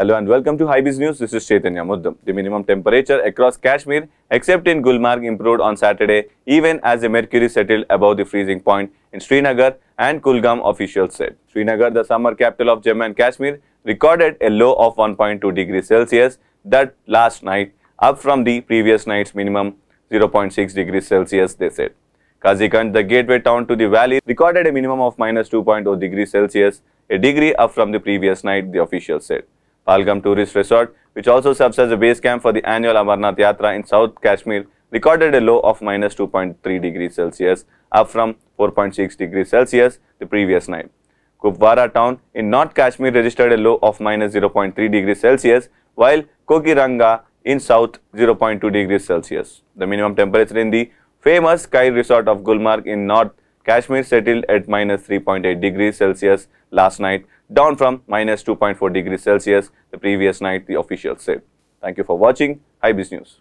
Hello and welcome to High Biz News. This is Chaitanya Muddam. The minimum temperature across Kashmir, except in Gulmarg, improved on Saturday, even as the mercury settled above the freezing point in Srinagar and Kulgam, officials said. Srinagar, the summer capital of Jammu and Kashmir, recorded a low of 1.2 degrees Celsius that last night, up from the previous night's minimum 0.6 degrees Celsius, they said. Kazikant, the gateway town to the valley, recorded a minimum of minus 2.0 degrees Celsius, a degree up from the previous night, the officials said. Palgam Tourist Resort, which also serves as a base camp for the annual Amarnath Yatra in South Kashmir, recorded a low of minus 2.3 degrees Celsius, up from 4.6 degrees Celsius the previous night. Kupwara town in North Kashmir registered a low of minus 0.3 degrees Celsius, while Kokiranga in south 0.2 degrees Celsius. The minimum temperature in the famous Sky Resort of Gulmarg in north Kashmir settled at minus 3.8 degrees Celsius last night, down from minus 2.4 degrees Celsius the previous night, the officials said. Thank you for watching. IBIS News.